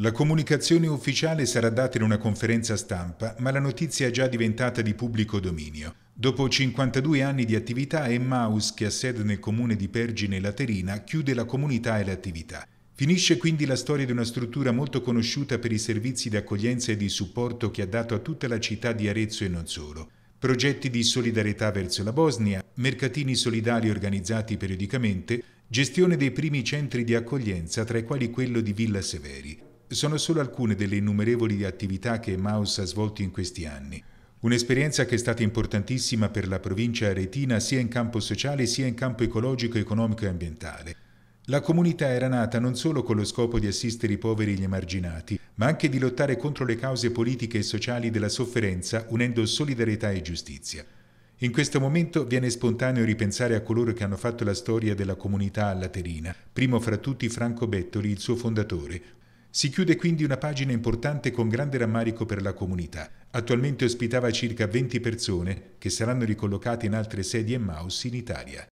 La comunicazione ufficiale sarà data in una conferenza stampa, ma la notizia è già diventata di pubblico dominio. Dopo 52 anni di attività, Emmaus, che ha sede nel comune di Pergine Laterina, chiude la comunità e l'attività. Finisce quindi la storia di una struttura molto conosciuta per i servizi di accoglienza e di supporto che ha dato a tutta la città di Arezzo e non solo. Progetti di solidarietà verso la Bosnia, mercatini solidari organizzati periodicamente, gestione dei primi centri di accoglienza, tra i quali quello di Villa Severi sono solo alcune delle innumerevoli attività che Maus ha svolto in questi anni. Un'esperienza che è stata importantissima per la provincia aretina sia in campo sociale sia in campo ecologico, economico e ambientale. La comunità era nata non solo con lo scopo di assistere i poveri e gli emarginati, ma anche di lottare contro le cause politiche e sociali della sofferenza unendo solidarietà e giustizia. In questo momento viene spontaneo ripensare a coloro che hanno fatto la storia della comunità alla Terina, primo fra tutti Franco Bettoli, il suo fondatore, si chiude quindi una pagina importante con grande rammarico per la comunità. Attualmente ospitava circa 20 persone che saranno ricollocate in altre sedie e mouse in Italia.